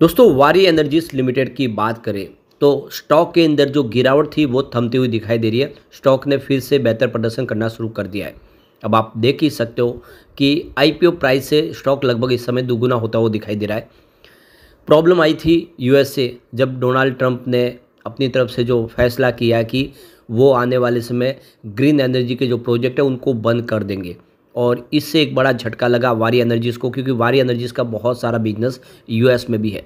दोस्तों वारी energies limited की बात करें तो स्टॉक के अंदर जो गिरावट थी वो थमती हुई दिखाई दे रही है स्टॉक ने फिर से बेहतर प्रदर्शन करना शुरू कर दिया है अब आप देख ही सकते हो कि आईपीओ प्राइस से स्टॉक लगभग इस समय दुगुना होता हुआ दिखाई दे रहा है प्रॉब्लम आई थी यूएसए जब डोनाल्ड ट्रंप ने अपनी तरफ से जो फैसला किया कि वो आने वाले समय ग्रीन एनर्जी के जो प्रोजेक्ट है उनको बंद कर देंगे और इससे एक बड़ा झटका लगा वारी एनर्जीज़ को क्योंकि वारी एनर्जीज़ का बहुत सारा बिजनेस यूएस में भी है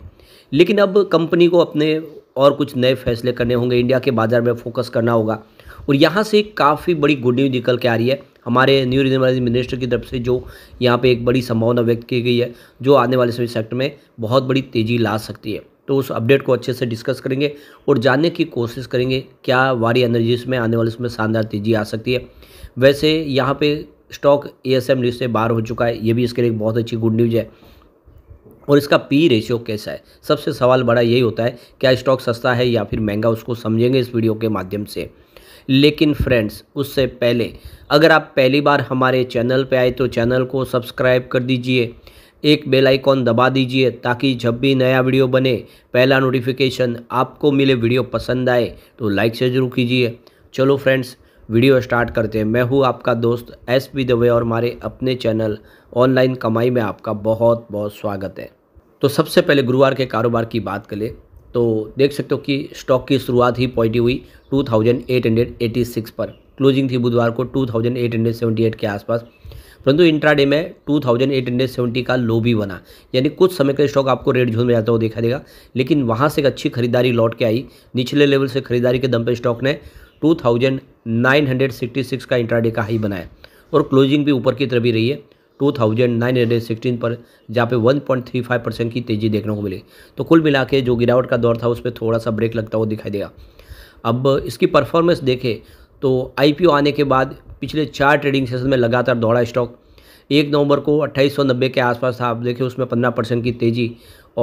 लेकिन अब कंपनी को अपने और कुछ नए फैसले करने होंगे इंडिया के बाज़ार में फोकस करना होगा और यहाँ से काफ़ी बड़ी गुड न्यूज निकल के आ रही है हमारे न्यू रिजनवाइज मिनिस्टर की तरफ से जो यहाँ पे एक बड़ी संभावना व्यक्त की गई है जो आने वाले समय सेक्टर में बहुत बड़ी तेज़ी ला सकती है तो उस अपडेट को अच्छे से डिस्कस करेंगे और जानने की कोशिश करेंगे क्या वारी एनर्जीज में आने वाले समय शानदार तेज़ी आ सकती है वैसे यहाँ पे स्टॉक एएसएम लिस्ट से बाहर हो चुका है ये भी इसके लिए बहुत अच्छी गुड न्यूज़ है और इसका पी रेशियो कैसा है सबसे सवाल बड़ा यही होता है क्या स्टॉक सस्ता है या फिर महंगा उसको समझेंगे इस वीडियो के माध्यम से लेकिन फ्रेंड्स उससे पहले अगर आप पहली बार हमारे चैनल पर आए तो चैनल को सब्सक्राइब कर दीजिए एक बेल आइकॉन दबा दीजिए ताकि जब भी नया वीडियो बने पहला नोटिफिकेशन आपको मिले वीडियो पसंद आए तो लाइक से ज़रूर कीजिए चलो फ्रेंड्स वीडियो स्टार्ट करते हैं मैं हूँ आपका दोस्त एस पी दवे और हमारे अपने चैनल ऑनलाइन कमाई में आपका बहुत बहुत स्वागत है तो सबसे पहले गुरुवार के कारोबार की बात करें तो देख सकते हो कि स्टॉक की शुरुआत ही पॉजिटिव हुई 2886 पर क्लोजिंग थी बुधवार को 2878 के आसपास परंतु इंट्राडे में 2870 का लो भी बना यानी कुछ समय का स्टॉक आपको रेड जोन में जाता हुआ देखा देगा लेकिन वहाँ से एक अच्छी खरीदारी लौट के आई निचले लेवल से खरीदारी के दम पर स्टॉक ने 2966 का इंट्राडे का हाई बनाया और क्लोजिंग भी ऊपर की तरफ ही रही है 2916 पर जहाँ पे 1.35 परसेंट की तेज़ी देखने को मिली तो कुल मिला के जो गिरावट का दौर था उस पर थोड़ा सा ब्रेक लगता हुआ दिखाई देगा अब इसकी परफॉर्मेंस देखें तो आई आने के बाद पिछले चार ट्रेडिंग सेशन में लगातार दौड़ा स्टॉक एक नवंबर को अट्ठाईस के आसपास था आप देखिए उसमें पंद्रह परसेंट की तेज़ी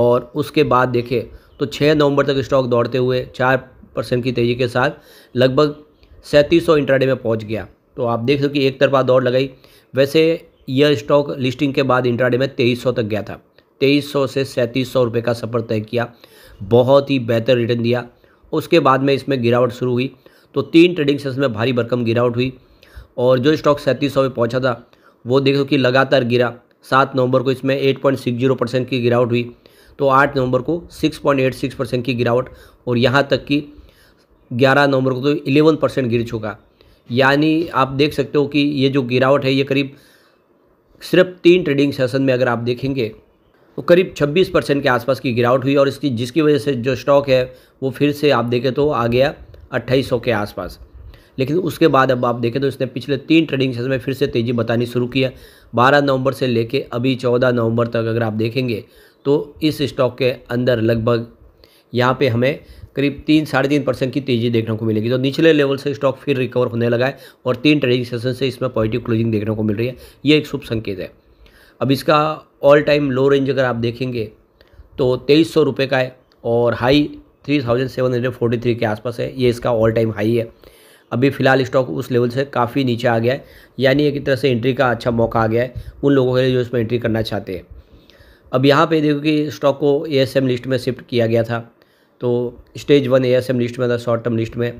और उसके बाद देखे तो छः नवंबर तक स्टॉक दौड़ते हुए चार परसेंट की तेज़ी के साथ लगभग सैंतीस सौ इंट्राडे में पहुंच गया तो आप देख सको कि एक तरफा दौड़ लगाई वैसे यह स्टॉक लिस्टिंग के बाद इंट्राडे में तेईस सौ तक गया था तेईस सौ से सैंतीस सौ रुपये का सफ़र तय किया बहुत ही बेहतर रिटर्न दिया उसके बाद में इसमें गिरावट शुरू हुई तो तीन ट्रेडिंग सेशन में भारी भरकम गिरावट हुई और जो स्टॉक सैंतीस सौ में पहुँचा था वो देख सको कि लगातार गिरा सात नवंबर को इसमें eight point six zero percent की गिरावट हुई तो आठ नवंबर को six point eight six percent की गिरावट और यहाँ तक कि ग्यारह नवंबर को तो इलेवन परसेंट गिर चुका यानी आप देख सकते हो कि ये जो गिरावट है ये करीब सिर्फ तीन ट्रेडिंग सेशन में अगर आप देखेंगे तो करीब 26 परसेंट के आसपास की गिरावट हुई और इसकी जिसकी वजह से जो स्टॉक है वो फिर से आप देखें तो आ गया अट्ठाईस के आसपास लेकिन उसके बाद अब आप देखें तो इसने पिछले तीन ट्रेडिंग सेशन में फिर से तेज़ी बतानी शुरू किया बारह नवंबर से लेके अभी चौदह नवंबर तक अगर आप देखेंगे तो इस स्टॉक के अंदर लगभग यहाँ पे हमें करीब तीन साढ़े तीन परसेंट की तेजी देखने को मिलेगी तो निचले लेवल से स्टॉक फिर रिकवर होने लगा है और तीन ट्रेडिंग सेशन से इसमें पॉजिटिव क्लोजिंग देखने को मिल रही है ये एक शुभ संकेत है अब इसका ऑल टाइम लो रेंज अगर आप देखेंगे तो तेईस सौ रुपये का है और high three thousand seven hundred forty three के आसपास है ये इसका ऑल टाइम हाई है अभी फ़िलहाल स्टॉक उस लेवल से काफ़ी नीचे आ गया है यानी एक तरह से एंट्री का अच्छा मौका आ गया है उन लोगों के लिए जो इसमें एंट्री करना चाहते हैं अब यहाँ पे देखो कि स्टॉक को एएसएम लिस्ट में शिफ्ट किया गया था तो स्टेज वन ए लिस्ट में था शॉर्ट टर्म लिस्ट में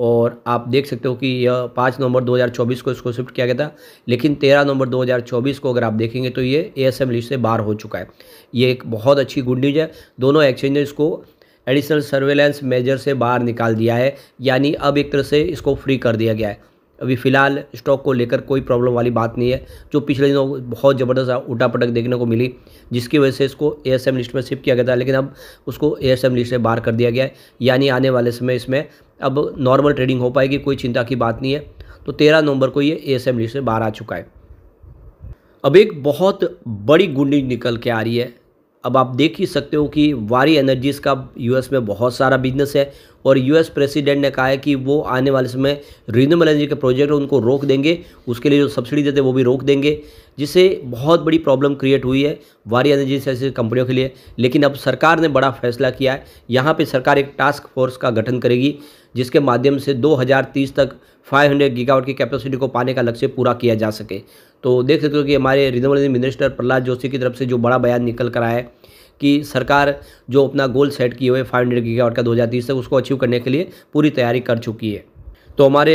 और आप देख सकते हो कि यह पाँच नवंबर 2024 को इसको शिफ्ट किया गया था लेकिन तेरह नवंबर 2024 को अगर आप देखेंगे तो ये एएसएम लिस्ट से बाहर हो चुका है ये एक बहुत अच्छी गुड न्यूज़ है दोनों एक्सचेंजेस को इसको एडिशनल सर्वेलेंस मेजर से बाहर निकाल दिया है यानी अब एक तरह से इसको फ्री कर दिया गया है अभी फ़िलहाल स्टॉक को लेकर कोई प्रॉब्लम वाली बात नहीं है जो पिछले दिनों बहुत ज़बरदस्त उठा पटक देखने को मिली जिसकी वजह से इसको ए लिस्ट में शिफ्ट किया गया था लेकिन अब उसको ए लिस्ट से बाहर कर दिया गया है यानी आने वाले समय इसमें अब नॉर्मल ट्रेडिंग हो पाएगी कोई चिंता की बात नहीं है तो तेरह नवंबर को ये ए लिस्ट से बाहर आ चुका है अब एक बहुत बड़ी गुंडी निकल के आ रही है अब आप देख ही सकते हो कि वारी एनर्जीज़ का यूएस में बहुत सारा बिजनेस है और यूएस प्रेसिडेंट ने कहा है कि वो आने वाले समय रिन्यूएबल एनर्जी के प्रोजेक्ट उनको रोक देंगे उसके लिए जो सब्सिडी देते हैं वो भी रोक देंगे जिससे बहुत बड़ी प्रॉब्लम क्रिएट हुई है वारी एनर्जी ऐसी कंपनियों के लिए लेकिन अब सरकार ने बड़ा फैसला किया है यहाँ पर सरकार एक टास्क फोर्स का गठन करेगी जिसके माध्यम से 2030 तक 500 गीगावाट की कैपेसिटी को पाने का लक्ष्य पूरा किया जा सके तो देख सकते हो कि हमारे एनर्जी मिनिस्टर प्रहलाद जोशी की तरफ से जो बड़ा बयान निकल कर आया है कि सरकार जो अपना गोल सेट किए हुए फाइव हंड्रेड गीगावाट का दो हज़ार तीस तक उसको अचीव करने के लिए पूरी तैयारी कर चुकी है तो हमारे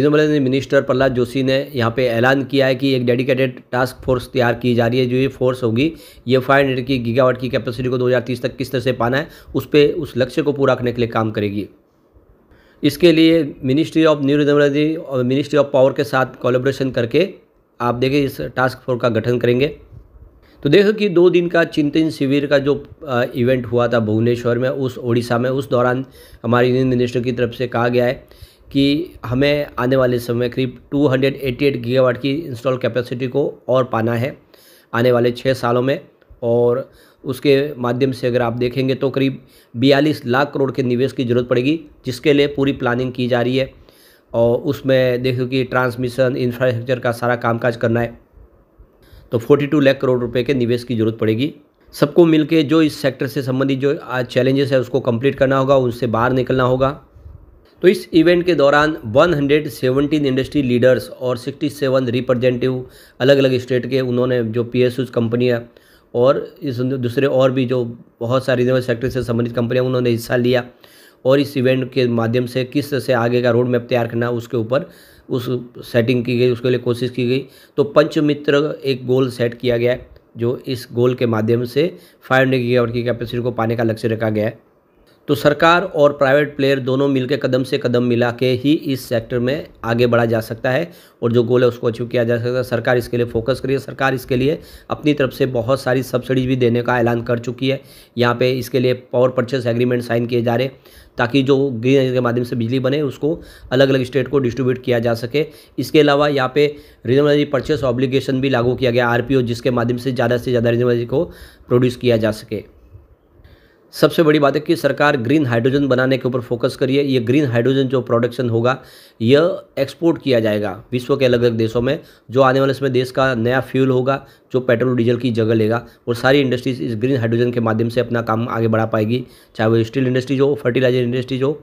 एनर्जी मिनिस्टर प्रहलाद जोशी ने यहाँ पे ऐलान किया है कि एक डेडिकेटेड टास्क फोर्स तैयार की जा रही है जो ये फोर्स होगी ये फाइव हंड्रेड की गीगावाट की कैपेसिटी को 2030 तक किस तरह से पाना है उस पर उस लक्ष्य को पूरा करने के लिए काम करेगी इसके लिए मिनिस्ट्री ऑफ न्यू रिजनेबल और मिनिस्ट्री ऑफ पावर के साथ कोलेब्रेशन करके आप देखिए इस टास्क फोर्स का गठन करेंगे तो देखो कि दो दिन का चिंतन शिविर का जो इवेंट हुआ था भुवनेश्वर में उस ओडिशा में उस दौरान हमारे यूनियन मिनिस्टर की तरफ से कहा गया है कि हमें आने वाले समय करीब 288 गीगावाट की इंस्टॉल कैपेसिटी को और पाना है आने वाले छः सालों में और उसके माध्यम से अगर आप देखेंगे तो करीब बयालीस लाख करोड़ के निवेश की ज़रूरत पड़ेगी जिसके लिए पूरी प्लानिंग की जा रही है और उसमें देखो कि ट्रांसमिशन इंफ्रास्ट्रक्चर का सारा कामकाज करना है तो 42 लाख करोड़ रुपए के निवेश की जरूरत पड़ेगी सबको मिलके जो इस सेक्टर से संबंधित जो आज चैलेंजेस है उसको कंप्लीट करना होगा उनसे बाहर निकलना होगा तो इस इवेंट के दौरान 117 इंडस्ट्री लीडर्स और 67 रिप्रेजेंटेटिव अलग अलग स्टेट के उन्होंने जो पी एस कंपनी कंपनियाँ और इस दूसरे और भी जो बहुत सारी सेक्टर से संबंधित कंपनियाँ उन्होंने हिस्सा लिया और इस इवेंट के माध्यम से किस तरह से आगे का रोड मैप तैयार करना उसके ऊपर उस सेटिंग की गई उसके लिए कोशिश की गई तो पंचमित्र एक गोल सेट किया गया जो इस गोल के माध्यम से फाइव हंड्रेड की कैपेसिटी को पाने का लक्ष्य रखा गया है तो सरकार और प्राइवेट प्लेयर दोनों मिलकर कदम से कदम मिला के ही इस सेक्टर में आगे बढ़ा जा सकता है और जो गोल है उसको अचीव किया जा सकता है सरकार इसके लिए फोकस करिए सरकार इसके लिए अपनी तरफ से बहुत सारी सब्सिडीज भी देने का ऐलान कर चुकी है यहाँ पे इसके लिए पावर परचेस एग्रीमेंट साइन किए जा रहे ताकि जो ग्रीन के माध्यम से बिजली बने उसको अलग अलग स्टेट को डिस्ट्रीब्यूट किया जा सके इसके अलावा यहाँ पे रिजनेबल एनर्जी परचेस ऑब्लिगेशन भी लागू किया गया आरपीओ जिसके माध्यम से ज़्यादा से ज़्यादा रिजनेबल एनर्जी को प्रोड्यूस किया जा सके सबसे बड़ी बात है कि सरकार ग्रीन हाइड्रोजन बनाने के ऊपर फोकस करिए ये ग्रीन हाइड्रोजन जो प्रोडक्शन होगा यह एक्सपोर्ट किया जाएगा विश्व के अलग अलग देशों में जो आने वाले समय देश का नया फ्यूल होगा जो पेट्रोल डीजल की जगह लेगा और सारी इंडस्ट्रीज इस ग्रीन हाइड्रोजन के माध्यम से अपना काम आगे बढ़ा पाएगी चाहे वो स्टील इंडस्ट्रीज हो फर्टिलाइजर इंडस्ट्रीज हो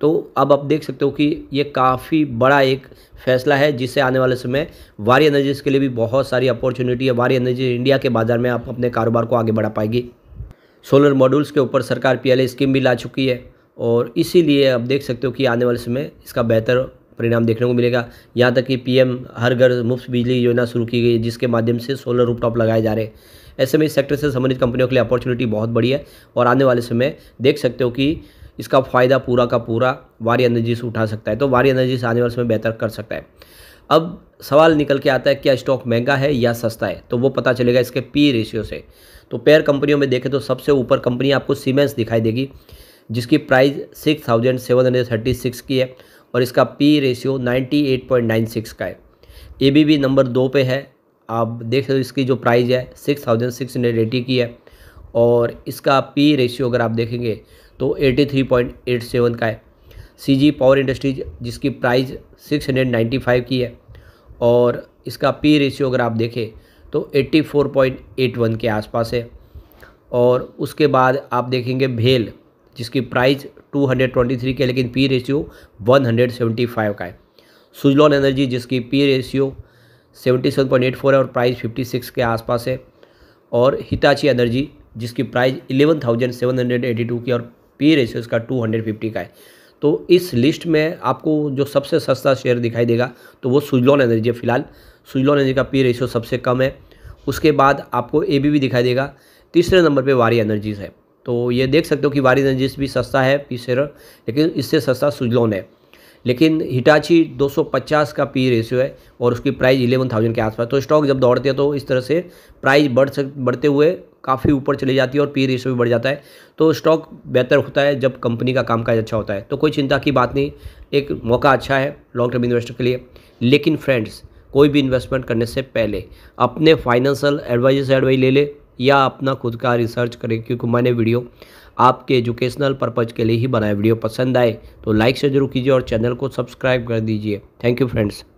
तो अब आप देख सकते हो कि ये काफ़ी बड़ा एक फैसला है जिससे आने वाले समय वारी एनर्जीज़ के लिए भी बहुत सारी अपॉर्चुनिटी है वारी एनर्जी इंडिया के बाज़ार में आप अपने कारोबार को आगे बढ़ा पाएगी सोलर मॉड्यूल्स के ऊपर सरकार एल स्कीम भी ला चुकी है और इसीलिए आप देख सकते हो कि आने वाले समय इसका बेहतर परिणाम देखने को मिलेगा यहाँ तक कि पीएम हर घर मुफ्त बिजली योजना शुरू की गई है जिसके माध्यम से सोलर रूपटॉप लगाए जा रहे हैं ऐसे में इस सेक्टर से संबंधित कंपनियों के लिए अपॉर्चुनिटी बहुत बड़ी है और आने वाले समय देख सकते हो कि इसका फ़ायदा पूरा का पूरा वारी एनर्जी से उठा सकता है तो वारी एनर्जी से आने वाले समय बेहतर कर सकता है अब सवाल निकल के आता है क्या स्टॉक महंगा है या सस्ता है तो वो पता चलेगा इसके पी रेशियो से तो पेयर कंपनियों में देखें तो सबसे ऊपर कंपनी आपको सीमेंस दिखाई देगी जिसकी price six thousand seven hundred thirty six की है और इसका P ratio ninety eight point nine six का है ए बी बी नंबर दो पे है आप देख सकते हो इसकी जो प्राइस है six thousand six hundred eighty की है और इसका पी रेशियो अगर आप देखेंगे तो eighty three point eight seven का है सी जी पावर इंडस्ट्रीज जिसकी price six hundred ninety five की है और इसका पी रेशियो अगर आप देखें तो 84.81 के आसपास है और उसके बाद आप देखेंगे भेल जिसकी प्राइस 223 के लेकिन पी रेशियो 175 का है सुजलॉन एनर्जी जिसकी पी रेशियो 77.84 है और प्राइस 56 के आसपास है और हिताची एनर्जी जिसकी प्राइस 11,782 की और पी रेशियो इसका 250 का है तो इस लिस्ट में आपको जो सबसे सस्ता शेयर दिखाई देगा तो वो सुजलॉन एनर्जी है फिलहाल सुजलॉन एनर्जी का पी रेशियो सबसे कम है उसके बाद आपको ए बी दिखाई देगा तीसरे नंबर पर वारी एनर्जीज़ है तो ये देख सकते हो कि वारी एनर्जीज भी सस्ता है पी शेयर लेकिन इससे सस्ता सुजलॉन है लेकिन हिटाची 250 का पी रेशियो है और उसकी प्राइस 11,000 के आसपास तो स्टॉक जब दौड़ते हैं तो इस तरह से प्राइस बढ़ सक बढ़ते हुए काफ़ी ऊपर चली जाती है और पी रेशो भी बढ़ जाता है तो स्टॉक बेहतर होता है जब कंपनी का कामकाज अच्छा होता है तो कोई चिंता की बात नहीं एक मौका अच्छा है लॉन्ग टर्म इन्वेस्टर के लिए लेकिन फ्रेंड्स कोई भी इन्वेस्टमेंट करने से पहले अपने फाइनेंशियल एडवाइजर से एडवाइस ले ले या अपना खुद का रिसर्च करें क्योंकि मैंने वीडियो आपके एजुकेशनल पर्पज़ के लिए ही बनाया वीडियो पसंद आए तो लाइक से जरूर कीजिए और चैनल को सब्सक्राइब कर दीजिए थैंक यू फ्रेंड्स